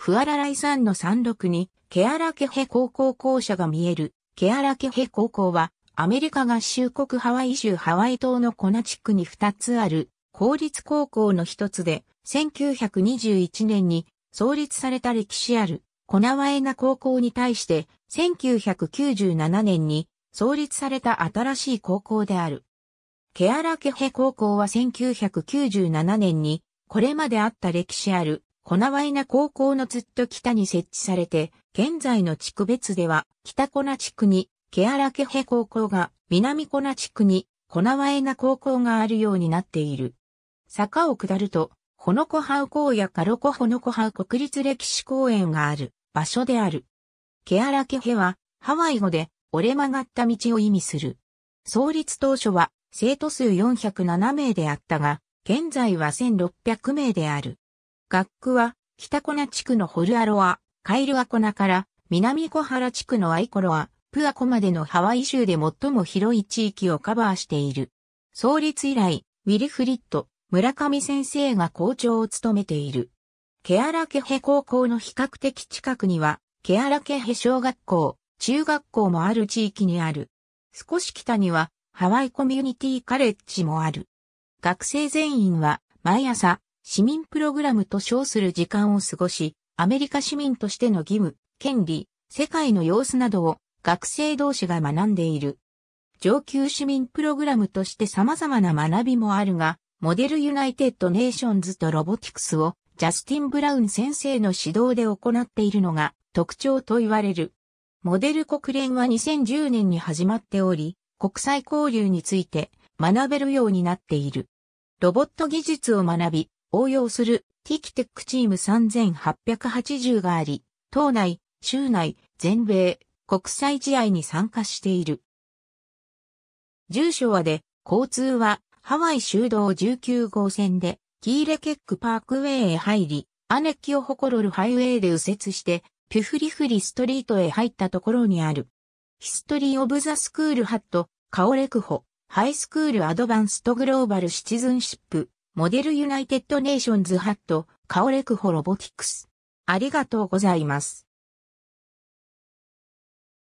フアラライ山の山麓に、ケアラケヘ高校校舎が見える、ケアラケヘ高校は、アメリカ合衆国ハワイ州ハワイ島のコナ地区に2つある、公立高校の一つで、1921年に創立された歴史ある、コナワエナ高校に対して、1997年に創立された新しい高校である。ケアラケヘ高校は1997年に、これまであった歴史あるワイナ高校のずっと北に設置されて、現在の地区別では、北粉地区に、ケアラケヘ高校が、南粉地区に、ワイナ高校があるようになっている。坂を下ると、ホノコハウ公やカロコホノコハウ国立歴史公園がある場所である。ケアラケヘはハワイ語で折れ曲がった道を意味する。創立当初は生徒数407名であったが、現在は1600名である。学区は、北粉地区のホルアロア、カイルアコナから、南小原地区のアイコロア、プアコまでのハワイ州で最も広い地域をカバーしている。創立以来、ウィルフリッド、村上先生が校長を務めている。ケアラケヘ高校の比較的近くには、ケアラケヘ小学校、中学校もある地域にある。少し北には、ハワイコミュニティカレッジもある。学生全員は、毎朝、市民プログラムと称する時間を過ごし、アメリカ市民としての義務、権利、世界の様子などを学生同士が学んでいる。上級市民プログラムとして様々な学びもあるが、モデルユナイテッドネーションズとロボティクスをジャスティン・ブラウン先生の指導で行っているのが特徴と言われる。モデル国連は2010年に始まっており、国際交流について学べるようになっている。ロボット技術を学び、応用するティキテックチーム3880があり、党内、州内、全米、国際試合に参加している。住所はで、交通はハワイ修道19号線で、キーレケックパークウェイへ入り、アネッキを誇るハイウェイで右折して、ピュフリフリストリートへ入ったところにある。ヒストリー・オブ・ザ・スクール・ハット、カオレクホ、ハイスクール・アドバンスト・グローバル・シチズンシップ、モデルユナイテッドネーションズハット、カオレクホロボティクス。ありがとうございます。